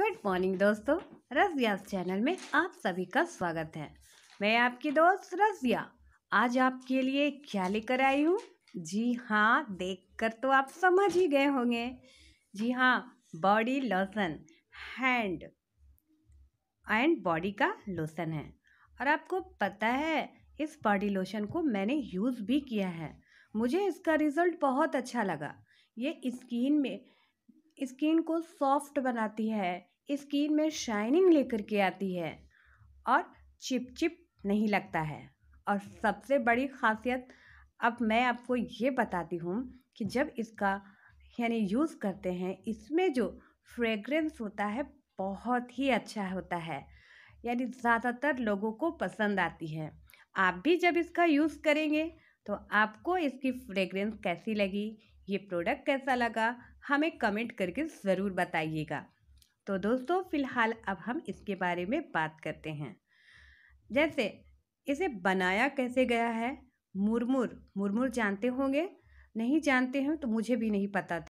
good morning दोस्तों Razia channel में आप सभी का स्वागत है मैं आपकी दोस्त रजिया आज आपके लिए क्या लेकर आई हूँ जी हाँ देखकर तो आप समझ ही गए होंगे जी हाँ body lotion hand and body का लोशन है और आपको पता है इस बॉडी लोशन को मैंने यूज़ भी किया है मुझे इसका रिज़ल्ट बहुत अच्छा लगा ये स्किन में स्किन को सॉफ्ट बनाती है स्किन में शाइनिंग लेकर के आती है और चिपचिप नहीं लगता है और सबसे बड़ी खासियत अब मैं आपको ये बताती हूँ कि जब इसका यानी यूज़ करते हैं इसमें जो फ्रेगरेंस होता है बहुत ही अच्छा होता है यानी ज़्यादातर लोगों को पसंद आती है आप भी जब इसका यूज़ करेंगे तो आपको इसकी फ्रेगरेंस कैसी लगी ये प्रोडक्ट कैसा लगा हमें कमेंट करके ज़रूर बताइएगा तो दोस्तों फ़िलहाल अब हम इसके बारे में बात करते हैं जैसे इसे बनाया कैसे गया है मुरमुर मुरमुर जानते होंगे नहीं जानते हैं तो मुझे भी नहीं पता